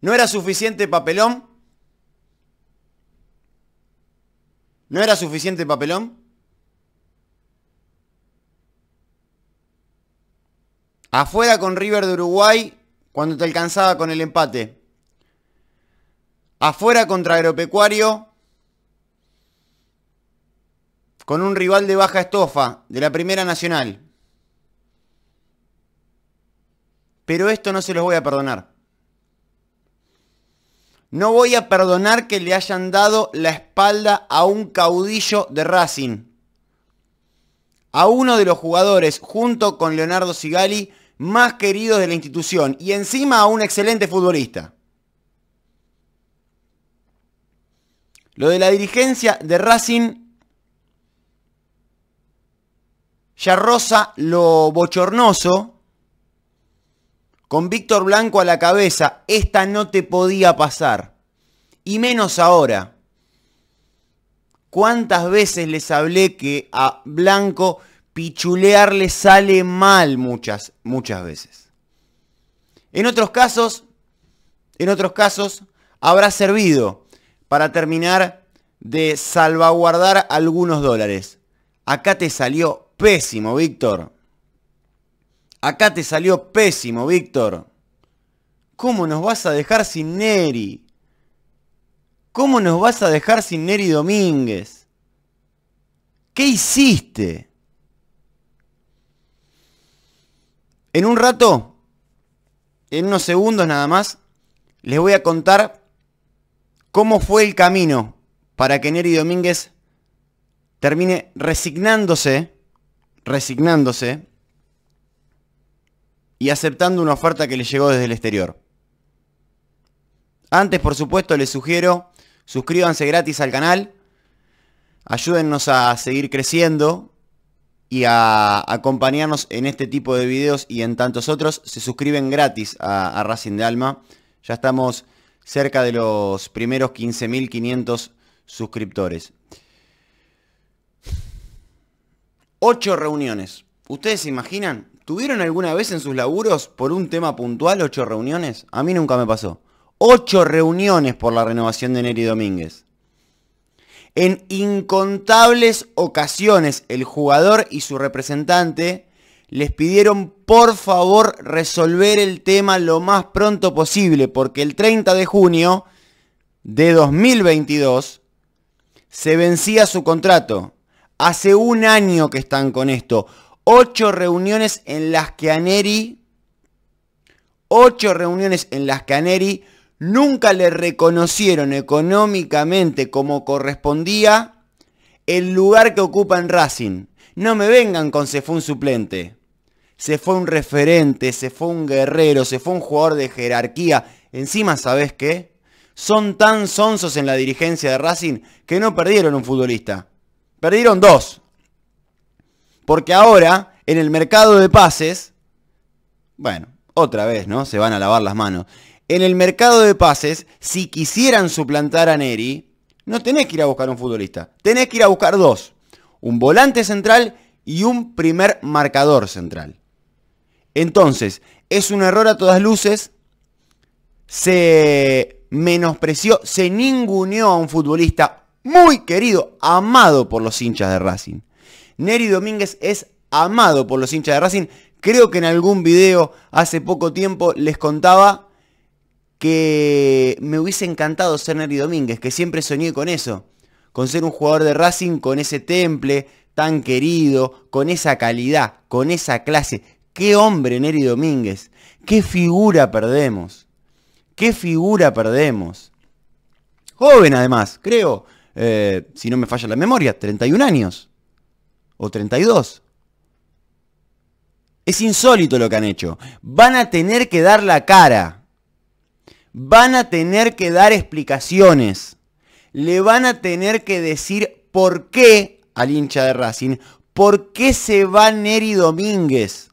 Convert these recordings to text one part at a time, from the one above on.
¿No era suficiente papelón? ¿No era suficiente papelón? Afuera con River de Uruguay cuando te alcanzaba con el empate. Afuera contra Agropecuario con un rival de baja estofa de la Primera Nacional. Pero esto no se los voy a perdonar. No voy a perdonar que le hayan dado la espalda a un caudillo de Racing. A uno de los jugadores, junto con Leonardo Sigali, más queridos de la institución. Y encima a un excelente futbolista. Lo de la dirigencia de Racing ya rosa lo bochornoso con Víctor Blanco a la cabeza, esta no te podía pasar. Y menos ahora. ¿Cuántas veces les hablé que a Blanco pichulear le sale mal muchas, muchas veces? En otros casos, en otros casos, habrá servido para terminar de salvaguardar algunos dólares. Acá te salió pésimo, Víctor. Acá te salió pésimo, Víctor. ¿Cómo nos vas a dejar sin Neri? ¿Cómo nos vas a dejar sin Neri Domínguez? ¿Qué hiciste? En un rato, en unos segundos nada más, les voy a contar cómo fue el camino para que Neri Domínguez termine resignándose, resignándose y aceptando una oferta que le llegó desde el exterior. Antes, por supuesto, les sugiero, suscríbanse gratis al canal, ayúdennos a seguir creciendo y a acompañarnos en este tipo de videos y en tantos otros. Se suscriben gratis a, Racing de Alma. Ya estamos cerca de los primeros 15.500 suscriptores. Ocho reuniones. ¿Ustedes se imaginan? ¿Tuvieron alguna vez en sus laburos por un tema puntual ocho reuniones? A mí nunca me pasó. Ocho reuniones por la renovación de Neri Domínguez. En incontables ocasiones el jugador y su representante les pidieron por favor resolver el tema lo más pronto posible, porque el 30 de junio de 2022 se vencía su contrato. Hace un año que están con esto ocho reuniones en las que Aneri, ocho reuniones en las que Aneri nunca le reconocieron económicamente como correspondía el lugar que ocupa en Racing. No me vengan con se fue un suplente. Se fue un referente, se fue un guerrero, se fue un jugador de jerarquía. Encima, ¿sabes qué? Son tan sonsos en la dirigencia de Racing que no perdieron un futbolista. Perdieron dos, porque ahora, en el mercado de pases, bueno, otra vez, ¿no? Se van a lavar las manos. En el mercado de pases, si quisieran suplantar a Neri, no tenés que ir a buscar un futbolista, tenés que ir a buscar dos. Un volante central y un primer marcador central. Entonces, es un error a todas luces. Se menospreció, se ninguneó a un futbolista muy querido, amado por los hinchas de Racing. Neri Domínguez es amado por los hinchas de Racing. Creo que en algún video hace poco tiempo les contaba que me hubiese encantado ser Neri Domínguez, que siempre soñé con eso, con ser un jugador de Racing con ese temple tan querido, con esa calidad, con esa clase. Qué hombre Neri Domínguez, qué figura perdemos, qué figura perdemos. Joven además, creo, eh, si no me falla la memoria, 31 años o 32. Es insólito lo que han hecho. Van a tener que dar la cara. Van a tener que dar explicaciones. Le van a tener que decir por qué al hincha de Racing, por qué se va Neri Domínguez.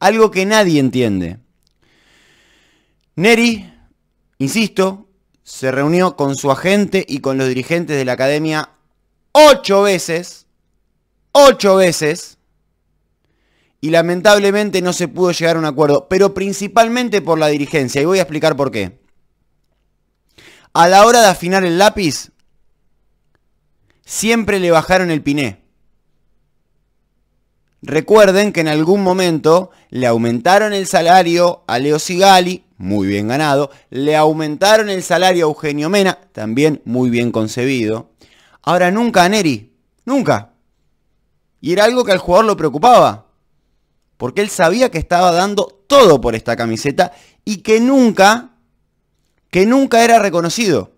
Algo que nadie entiende. Neri, insisto, se reunió con su agente y con los dirigentes de la academia ocho veces ocho veces y lamentablemente no se pudo llegar a un acuerdo, pero principalmente por la dirigencia, y voy a explicar por qué. A la hora de afinar el lápiz, siempre le bajaron el piné. Recuerden que en algún momento le aumentaron el salario a Leo Sigali, muy bien ganado, le aumentaron el salario a Eugenio Mena, también muy bien concebido. Ahora nunca a Neri, nunca. Y era algo que al jugador lo preocupaba, porque él sabía que estaba dando todo por esta camiseta y que nunca, que nunca era reconocido.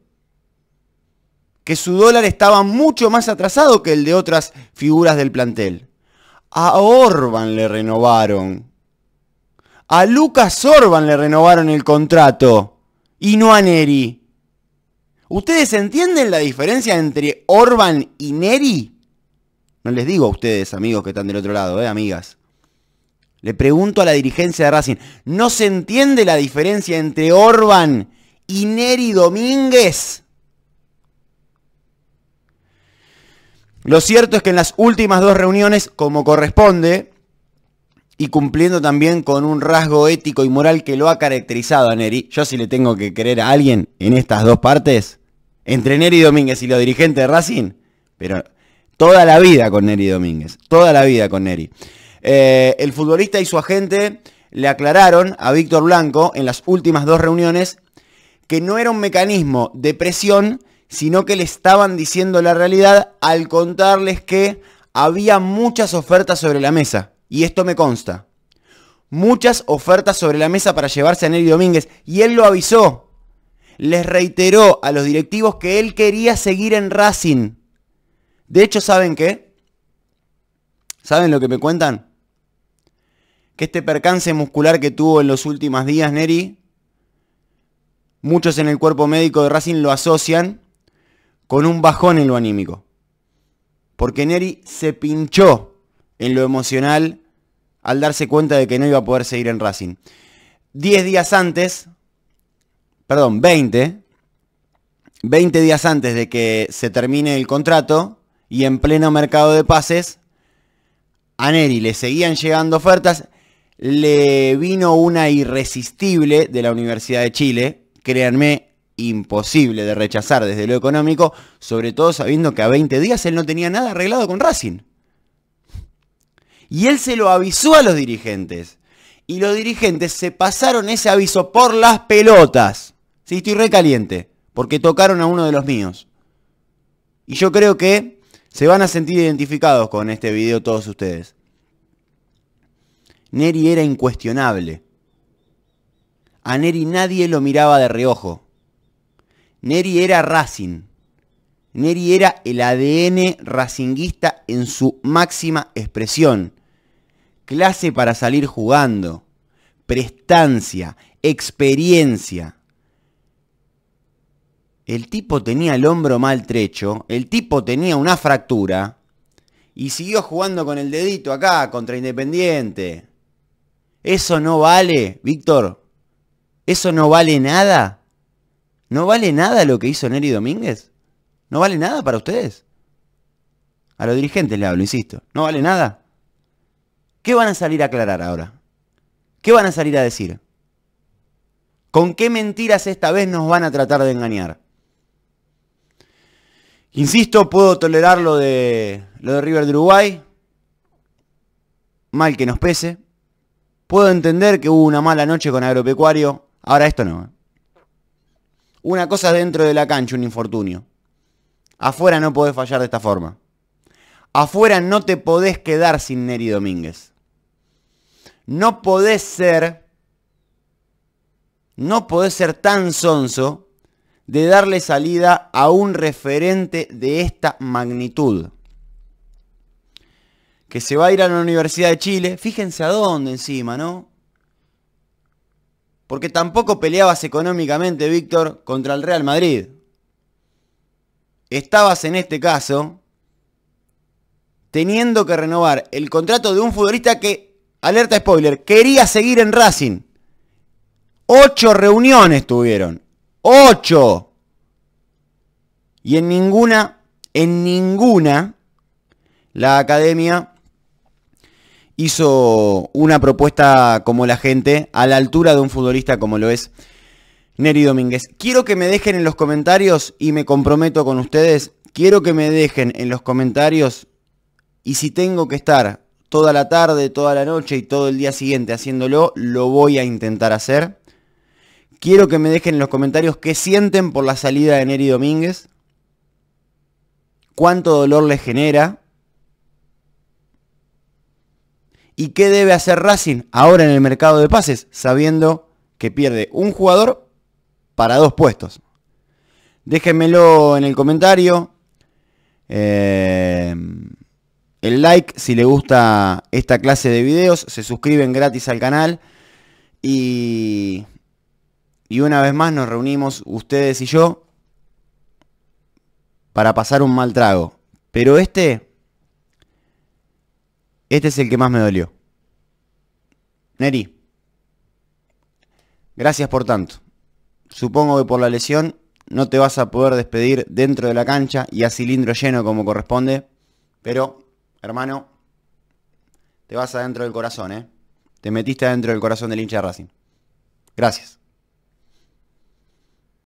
Que su dólar estaba mucho más atrasado que el de otras figuras del plantel. A Orban le renovaron. A Lucas Orban le renovaron el contrato. Y no a Neri. ¿Ustedes entienden la diferencia entre Orban y Neri? No les digo a ustedes, amigos que están del otro lado, eh, amigas. Le pregunto a la dirigencia de Racing, ¿no se entiende la diferencia entre Orban y Neri Domínguez? Lo cierto es que en las últimas dos reuniones, como corresponde, y cumpliendo también con un rasgo ético y moral que lo ha caracterizado a Neri, yo sí le tengo que creer a alguien en estas dos partes, entre Neri Domínguez y los dirigentes de Racing, pero Toda la vida con Neri Domínguez. Toda la vida con Neri. Eh, el futbolista y su agente le aclararon a Víctor Blanco en las últimas dos reuniones que no era un mecanismo de presión, sino que le estaban diciendo la realidad al contarles que había muchas ofertas sobre la mesa. Y esto me consta. Muchas ofertas sobre la mesa para llevarse a Neri Domínguez. Y él lo avisó. Les reiteró a los directivos que él quería seguir en Racing de hecho, ¿saben qué? ¿Saben lo que me cuentan? Que este percance muscular que tuvo en los últimos días Neri, muchos en el cuerpo médico de Racing lo asocian con un bajón en lo anímico. Porque Neri se pinchó en lo emocional al darse cuenta de que no iba a poder seguir en Racing. Diez días antes, perdón, 20, 20 días antes de que se termine el contrato, y en pleno mercado de pases, a Neri le seguían llegando ofertas, le vino una irresistible de la Universidad de Chile, créanme, imposible de rechazar desde lo económico, sobre todo sabiendo que a 20 días él no tenía nada arreglado con Racing. Y él se lo avisó a los dirigentes. Y los dirigentes se pasaron ese aviso por las pelotas. Sí, estoy recaliente, porque tocaron a uno de los míos. Y yo creo que se van a sentir identificados con este video todos ustedes. Neri era incuestionable. A Neri nadie lo miraba de reojo. Neri era Racing. Neri era el ADN racinguista en su máxima expresión. Clase para salir jugando, prestancia, experiencia el tipo tenía el hombro maltrecho, el tipo tenía una fractura y siguió jugando con el dedito acá contra Independiente. ¿Eso no vale, Víctor? ¿Eso no vale nada? ¿No vale nada lo que hizo Neri Domínguez? ¿No vale nada para ustedes? A los dirigentes le hablo, insisto. ¿No vale nada? ¿Qué van a salir a aclarar ahora? ¿Qué van a salir a decir? ¿Con qué mentiras esta vez nos van a tratar de engañar? Insisto, puedo tolerar lo de, lo de River de Uruguay, mal que nos pese. Puedo entender que hubo una mala noche con Agropecuario, ahora esto no. ¿eh? Una cosa dentro de la cancha, un infortunio. Afuera no podés fallar de esta forma. Afuera no te podés quedar sin Neri Domínguez. No podés ser... No podés ser tan sonso de darle salida a un referente de esta magnitud. Que se va a ir a la Universidad de Chile, fíjense a dónde encima, ¿no? Porque tampoco peleabas económicamente, Víctor, contra el Real Madrid. Estabas en este caso teniendo que renovar el contrato de un futbolista que, alerta spoiler, quería seguir en Racing. Ocho reuniones tuvieron 8. Y en ninguna, en ninguna, la academia hizo una propuesta como la gente a la altura de un futbolista como lo es Neri Domínguez. Quiero que me dejen en los comentarios y me comprometo con ustedes, quiero que me dejen en los comentarios y si tengo que estar toda la tarde, toda la noche y todo el día siguiente haciéndolo, lo voy a intentar hacer. Quiero que me dejen en los comentarios qué sienten por la salida de Neri Domínguez. Cuánto dolor les genera. ¿Y qué debe hacer Racing ahora en el mercado de pases? Sabiendo que pierde un jugador para dos puestos. Déjenmelo en el comentario. Eh, el like si le gusta esta clase de videos. Se suscriben gratis al canal. Y y una vez más nos reunimos ustedes y yo para pasar un mal trago. Pero este, este es el que más me dolió. Neri, gracias por tanto. Supongo que por la lesión no te vas a poder despedir dentro de la cancha y a cilindro lleno como corresponde. Pero, hermano, te vas adentro del corazón, ¿eh? Te metiste adentro del corazón del hincha de Racing. Gracias.